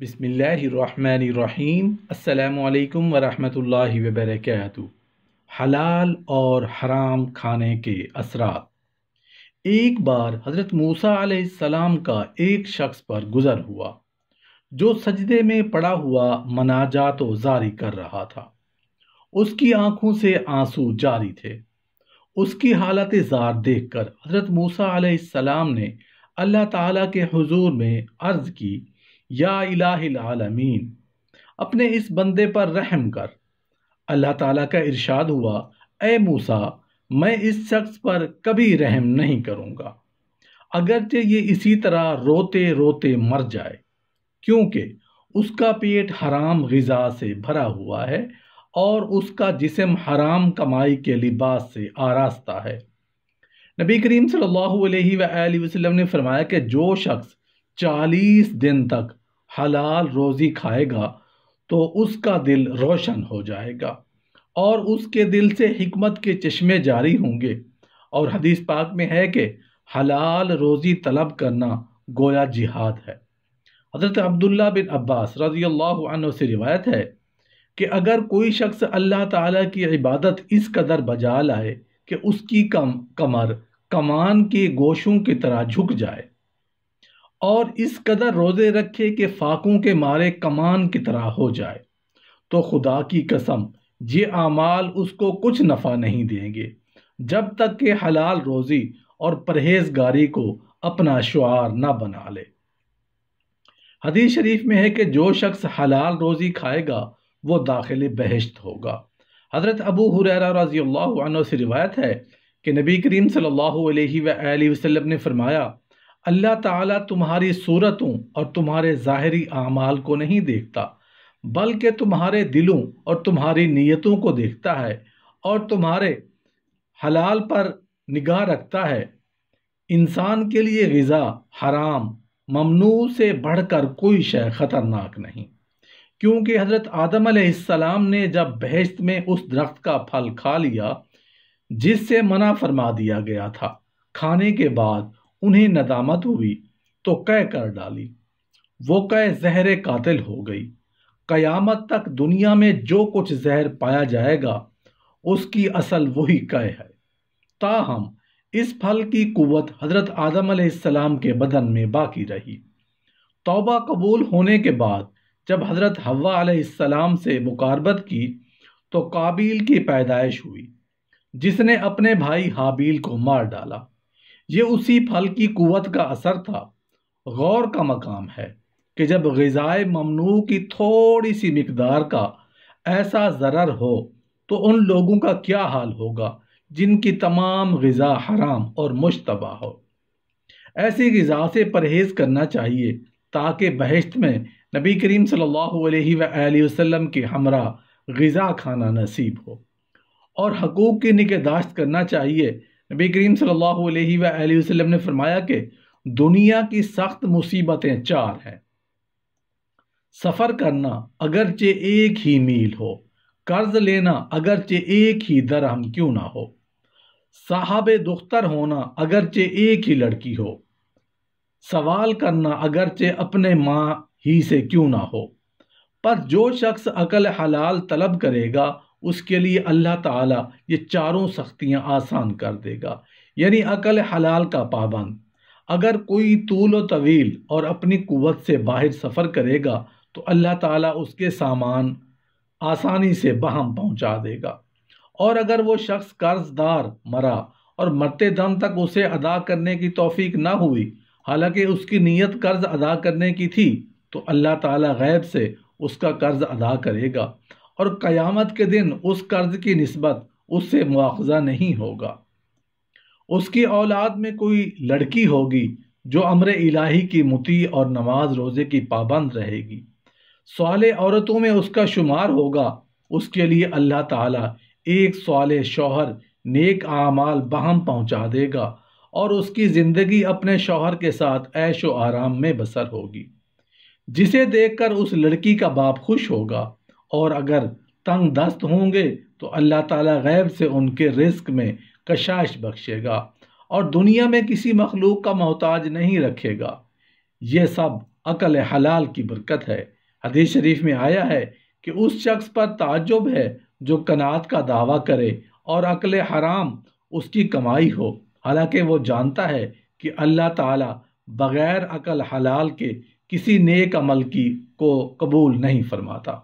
बिसमीम् अल्लाम वरहमतुल्लाहि वबरकत हलाल और हराम खाने के असरात एक बार हज़रत मूसा सलाम का एक शख्स पर गुज़र हुआ जो सजदे में पड़ा हुआ मनाजात जारी कर रहा था उसकी आंखों से आंसू जारी थे उसकी हालत जार देखकर हज़रत मूसा सलाम ने अल्लाह ताला के हुजूर में अर्ज़ की या इलामीन अपने इस बंदे पर रहम कर अल्लाह ताला का इरशाद हुआ ए मूसा मैं इस शख्स पर कभी रहम नहीं करूँगा अगरचे ये इसी तरह रोते रोते मर जाए क्योंकि उसका पेट हराम गज़ा से भरा हुआ है और उसका जिसम हराम कमाई के लिबास से आरास्ता है नबी करीम सल्लल्लाहु अलैहि वसल्लम ने फरमाया कि जो शख्स चालीस दिन तक हलाल रोज़ी खाएगा तो उसका दिल रोशन हो जाएगा और उसके दिल से हिकमत के चश्मे जारी होंगे और हदीस पाक में है कि हलाल रोज़ी तलब करना गोया जिहाद है हज़रत अब्दुल्ला बिन अब्बास रजी अल्लाह से रिवायत है कि अगर कोई शख्स अल्लाह ताला की इबादत इस कदर बजा लाए कि उसकी कम कमर कमान के गोशों की तरह झुक जाए और इस कदर रोज़े रखे कि फाकों के मारे कमान की तरह हो जाए तो खुदा की कसम ये आमाल उसको कुछ नफ़ा नहीं देंगे जब तक कि हलाल रोज़ी और परहेजगारी को अपना शुआर ना बना ले हदीस शरीफ में है कि जो शख्स हलाल रोज़ी खाएगा वो दाखिल बहशत होगा हज़रत अबू हुरैरा रजी अल्लाह से रिवायत है कि नबी करीम सल्लल्लाहु अलैहि वसल्लम ने फरमाया अल्लाह ताला तुम्हारी सूरतों और तुम्हारे ज़ाहरी अमाल को नहीं देखता बल्कि तुम्हारे दिलों और तुम्हारी नीयतों को देखता है और तुम्हारे हलाल पर निगाह रखता है इंसान के लिए गज़ा हराम ममनू से बढ़कर कोई शय ख़तरनाक नहीं क्योंकि हज़रत आदम सलाम ने जब बहस्त में उस दरख्त का फल खा लिया जिससे मना फरमा दिया गया था खाने के बाद उन्हें नदामत हुई तो कह कर डाली वो कह जहर कातिल हो गई कयामत तक दुनिया में जो कुछ जहर पाया जाएगा उसकी असल वही कह है ताहम इस फल की कुवत हजरत आदम सलाम के बदन में बाकी रही तौबा कबूल होने के बाद जब हजरत हवा सलाम से मुकारबत की तो काबिल की पैदाइश हुई जिसने अपने भाई हाबील को मार डाला ये उसी फल की कुवत का असर था गौर का मकाम है कि जब गज़ाए ममनू की थोड़ी सी मकदार का ऐसा ज़रर हो तो उन लोगों का क्या हाल होगा जिनकी तमाम गज़ा हराम और मुशतबा हो ऐसी गज़ा से परहेज़ करना चाहिए ताकि बहश्त में नबी करीम सल्लल्लाहु अलैहि वसल्लम के हमरा गज़ा खाना नसीब हो और हकूक़ की निगहदाश्त करना चाहिए नबी करीम सल्लल्लाहु अलैहि वसल्लम ने फरमाया कि दुनिया की सख्त मुसीबतें चार हैं सफ़र करना अगरचे एक ही मील हो कर्ज लेना अगरचे एक ही दरहम क्यों ना हो साहब दुख्तर होना अगरचे एक ही लड़की हो सवाल करना अगरचे अपने माँ ही से क्यों ना हो पर जो शख्स अकल हलाल तलब करेगा उसके लिए अल्लाह ताला ये चारों सख्तियां आसान कर देगा यानी अकल हलाल का पाबंद अगर कोई तूल व तवील और अपनी कुवत से बाहर सफ़र करेगा तो अल्लाह ताला उसके सामान आसानी से बहम पहुंचा देगा और अगर वो शख्स कर्जदार मरा और मरते दम तक उसे अदा करने की तोफ़ी ना हुई हालांकि उसकी नीयत कर्ज़ अदा करने की थी तो अल्लाह ताला गैब से उसका कर्ज़ अदा करेगा और क़यामत के दिन उस कर्ज की नस्बत उससे मुआवजा नहीं होगा उसकी औलाद में कोई लड़की होगी जो अमर इलाही की मुती और नमाज रोज़े की पाबंद रहेगी साल औरतों में उसका शुमार होगा उसके लिए अल्लाह ताला एक साल शौहर नेक आमाल बहम पहुंचा देगा और उसकी ज़िंदगी अपने शौहर के साथ ऐशो आराम में बसर होगी जिसे देखकर उस लड़की का बाप खुश होगा और अगर तंग दस्त होंगे तो अल्लाह ताला गैब से उनके रिस्क में कशाश बख्शेगा और दुनिया में किसी मखलूक का मोहताज नहीं रखेगा ये सब अकल हलाल की बरकत है हदीस शरीफ में आया है कि उस शख्स पर ताजुब है जो कनात का दावा करे और अकल हराम उसकी कमाई हो हालांकि वो जानता है कि अल्लाह ताला बग़ैर अकल हलाल के किसी नेक अमल की को कबूल नहीं फरमाता